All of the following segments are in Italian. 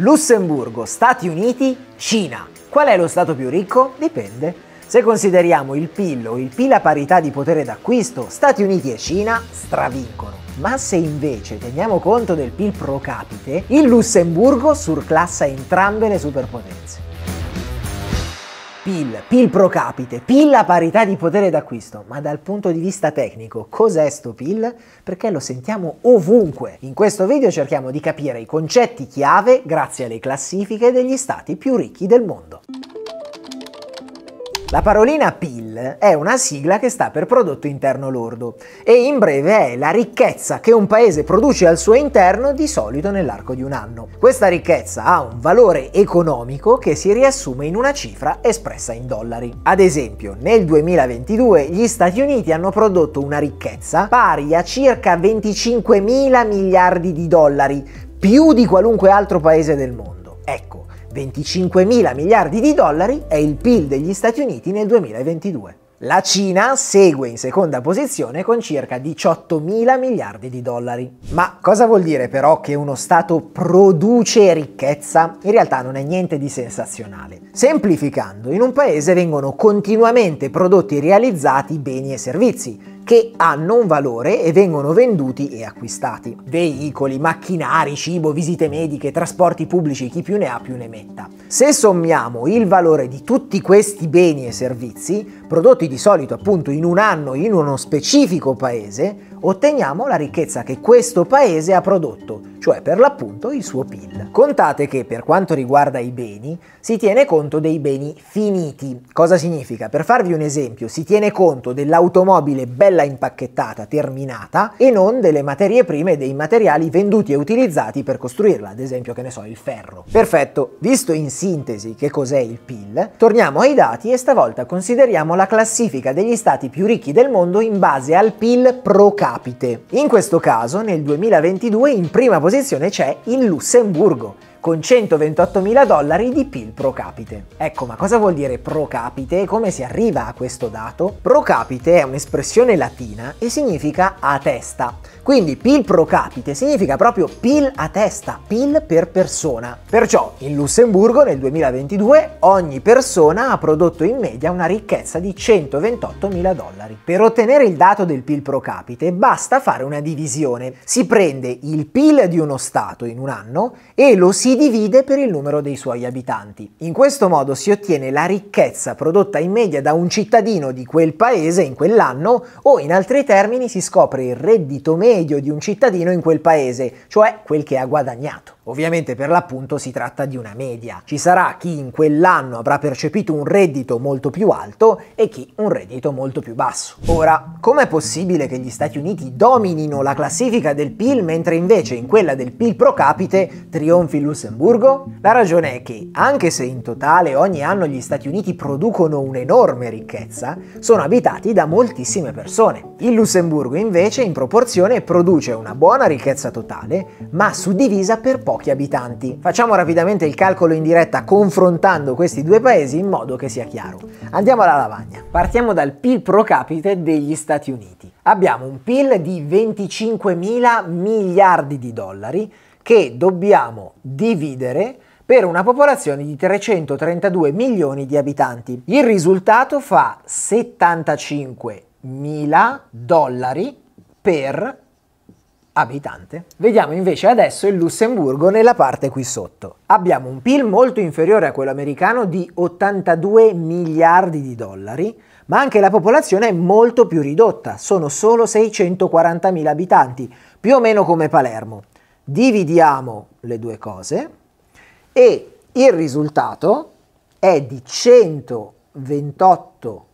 Lussemburgo, Stati Uniti, Cina. Qual è lo Stato più ricco? Dipende. Se consideriamo il PIL o il PIL a parità di potere d'acquisto, Stati Uniti e Cina stravincono. Ma se invece teniamo conto del PIL pro capite, il Lussemburgo surclassa entrambe le superpotenze. PIL, PIL pro capite, PIL a parità di potere d'acquisto, ma dal punto di vista tecnico cos'è sto PIL? Perché lo sentiamo ovunque. In questo video cerchiamo di capire i concetti chiave grazie alle classifiche degli stati più ricchi del mondo. La parolina PIL è una sigla che sta per prodotto interno lordo e in breve è la ricchezza che un paese produce al suo interno di solito nell'arco di un anno. Questa ricchezza ha un valore economico che si riassume in una cifra espressa in dollari. Ad esempio, nel 2022 gli Stati Uniti hanno prodotto una ricchezza pari a circa 25 mila miliardi di dollari, più di qualunque altro paese del mondo. 25 mila miliardi di dollari è il PIL degli Stati Uniti nel 2022. La Cina segue in seconda posizione con circa 18 mila miliardi di dollari. Ma cosa vuol dire però che uno Stato produce ricchezza? In realtà non è niente di sensazionale. Semplificando, in un paese vengono continuamente prodotti e realizzati beni e servizi, che hanno un valore e vengono venduti e acquistati. Veicoli, macchinari, cibo, visite mediche, trasporti pubblici, chi più ne ha più ne metta. Se sommiamo il valore di tutti questi beni e servizi, prodotti di solito appunto in un anno in uno specifico paese, otteniamo la ricchezza che questo paese ha prodotto, cioè per l'appunto il suo PIL. Contate che per quanto riguarda i beni si tiene conto dei beni finiti. Cosa significa? Per farvi un esempio, si tiene conto dell'automobile bella impacchettata, terminata, e non delle materie prime e dei materiali venduti e utilizzati per costruirla, ad esempio, che ne so, il ferro. Perfetto, visto in sintesi che cos'è il PIL, torniamo ai dati e stavolta consideriamo la classifica degli stati più ricchi del mondo in base al PIL pro capite. In questo caso, nel 2022, in prima posizione c'è il Lussemburgo, con 128.000 dollari di PIL pro capite. Ecco, ma cosa vuol dire pro capite e come si arriva a questo dato? Pro capite è un'espressione latina e significa a testa. Quindi PIL pro capite significa proprio PIL a testa, PIL per persona. Perciò in Lussemburgo nel 2022 ogni persona ha prodotto in media una ricchezza di 128.000 dollari. Per ottenere il dato del PIL pro capite basta fare una divisione. Si prende il PIL di uno Stato in un anno e lo si divide per il numero dei suoi abitanti. In questo modo si ottiene la ricchezza prodotta in media da un cittadino di quel paese in quell'anno o in altri termini si scopre il reddito medio di un cittadino in quel paese, cioè quel che ha guadagnato. Ovviamente per l'appunto si tratta di una media. Ci sarà chi in quell'anno avrà percepito un reddito molto più alto e chi un reddito molto più basso. Ora, com'è possibile che gli Stati Uniti dominino la classifica del PIL mentre invece in quella del PIL pro capite trionfi il Lussemburgo? La ragione è che, anche se in totale ogni anno gli Stati Uniti producono un'enorme ricchezza, sono abitati da moltissime persone. Il Lussemburgo invece in proporzione produce una buona ricchezza totale, ma suddivisa per pochi pochi abitanti. Facciamo rapidamente il calcolo in diretta confrontando questi due paesi in modo che sia chiaro. Andiamo alla lavagna. Partiamo dal PIL pro capite degli Stati Uniti. Abbiamo un PIL di 25 mila miliardi di dollari che dobbiamo dividere per una popolazione di 332 milioni di abitanti. Il risultato fa 75 mila dollari per abitante. Vediamo invece adesso il Lussemburgo nella parte qui sotto. Abbiamo un PIL molto inferiore a quello americano di 82 miliardi di dollari, ma anche la popolazione è molto più ridotta, sono solo 640 mila abitanti, più o meno come Palermo. Dividiamo le due cose e il risultato è di 128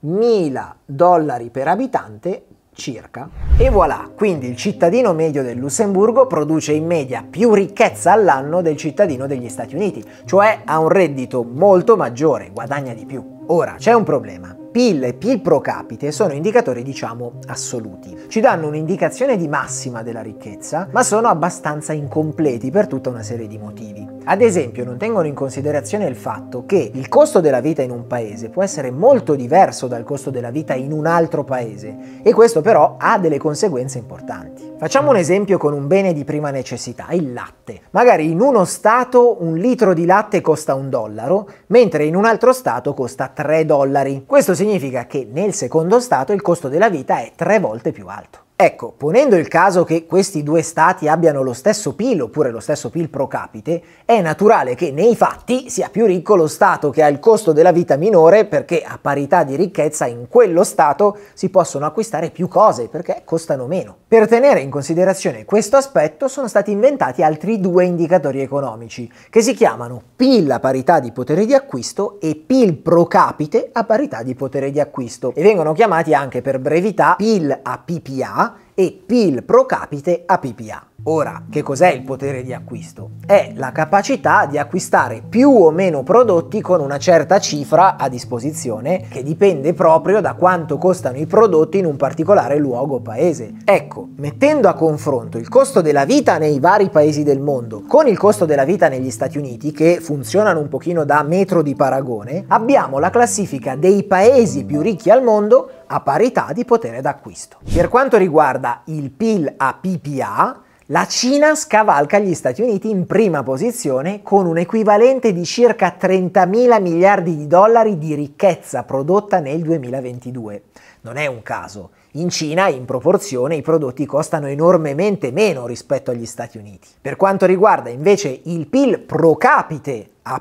mila dollari per abitante circa. E voilà, quindi il cittadino medio del Lussemburgo produce in media più ricchezza all'anno del cittadino degli Stati Uniti, cioè ha un reddito molto maggiore, guadagna di più. Ora, c'è un problema. PIL e PIL pro capite sono indicatori diciamo assoluti. Ci danno un'indicazione di massima della ricchezza, ma sono abbastanza incompleti per tutta una serie di motivi. Ad esempio non tengono in considerazione il fatto che il costo della vita in un paese può essere molto diverso dal costo della vita in un altro paese e questo però ha delle conseguenze importanti. Facciamo un esempio con un bene di prima necessità, il latte. Magari in uno stato un litro di latte costa un dollaro, mentre in un altro stato costa 3 dollari. Questo significa che nel secondo stato il costo della vita è tre volte più alto. Ecco, ponendo il caso che questi due stati abbiano lo stesso PIL oppure lo stesso PIL pro capite, è naturale che nei fatti sia più ricco lo stato che ha il costo della vita minore perché a parità di ricchezza in quello stato si possono acquistare più cose perché costano meno. Per tenere in considerazione questo aspetto sono stati inventati altri due indicatori economici che si chiamano PIL a parità di potere di acquisto e PIL pro capite a parità di potere di acquisto e vengono chiamati anche per brevità PIL a PPA e PIL pro capite a PPA. Ora, che cos'è il potere di acquisto? È la capacità di acquistare più o meno prodotti con una certa cifra a disposizione, che dipende proprio da quanto costano i prodotti in un particolare luogo o paese. Ecco, mettendo a confronto il costo della vita nei vari paesi del mondo con il costo della vita negli Stati Uniti, che funzionano un pochino da metro di paragone, abbiamo la classifica dei paesi più ricchi al mondo a parità di potere d'acquisto. Per quanto riguarda il PIL a PPA, la Cina scavalca gli Stati Uniti in prima posizione con un equivalente di circa 30 mila miliardi di dollari di ricchezza prodotta nel 2022. Non è un caso. In Cina, in proporzione, i prodotti costano enormemente meno rispetto agli Stati Uniti. Per quanto riguarda invece il PIL pro capite a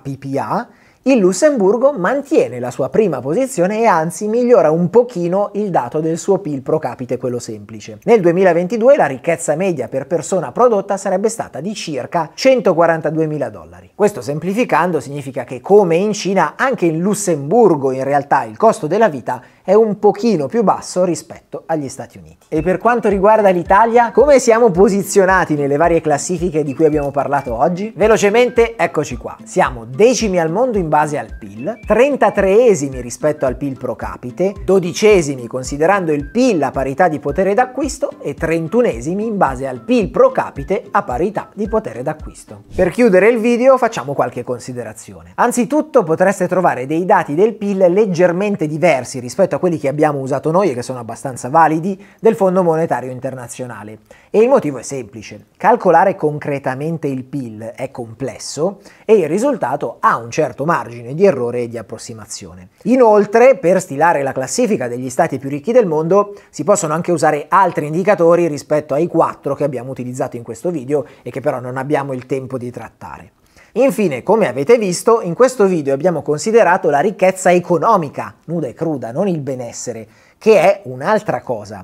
il Lussemburgo mantiene la sua prima posizione e anzi migliora un pochino il dato del suo PIL pro capite, quello semplice. Nel 2022 la ricchezza media per persona prodotta sarebbe stata di circa 142 mila dollari. Questo semplificando significa che come in Cina anche in Lussemburgo in realtà il costo della vita è un pochino più basso rispetto agli Stati Uniti. E per quanto riguarda l'Italia, come siamo posizionati nelle varie classifiche di cui abbiamo parlato oggi? Velocemente eccoci qua. Siamo decimi al mondo in base al PIL, 33esimi rispetto al PIL pro capite, 12esimi considerando il PIL a parità di potere d'acquisto e 31esimi in base al PIL pro capite a parità di potere d'acquisto. Per chiudere il video facciamo qualche considerazione. Anzitutto potreste trovare dei dati del PIL leggermente diversi rispetto a quelli che abbiamo usato noi e che sono abbastanza validi del Fondo Monetario Internazionale. E il motivo è semplice. Calcolare concretamente il PIL è complesso e il risultato ha un certo margine margine di errore e di approssimazione. Inoltre, per stilare la classifica degli stati più ricchi del mondo, si possono anche usare altri indicatori rispetto ai quattro che abbiamo utilizzato in questo video e che però non abbiamo il tempo di trattare. Infine, come avete visto, in questo video abbiamo considerato la ricchezza economica, nuda e cruda, non il benessere, che è un'altra cosa.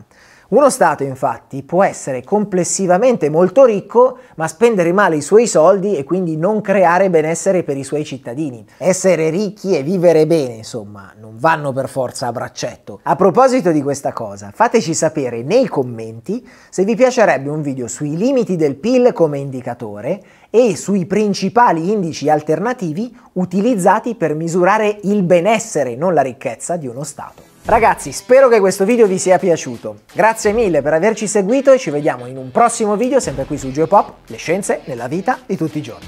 Uno Stato infatti può essere complessivamente molto ricco ma spendere male i suoi soldi e quindi non creare benessere per i suoi cittadini. Essere ricchi e vivere bene insomma non vanno per forza a braccetto. A proposito di questa cosa fateci sapere nei commenti se vi piacerebbe un video sui limiti del PIL come indicatore e sui principali indici alternativi utilizzati per misurare il benessere, non la ricchezza di uno Stato. Ragazzi, spero che questo video vi sia piaciuto. Grazie mille per averci seguito e ci vediamo in un prossimo video sempre qui su Geopop, le scienze nella vita di tutti i giorni.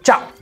Ciao!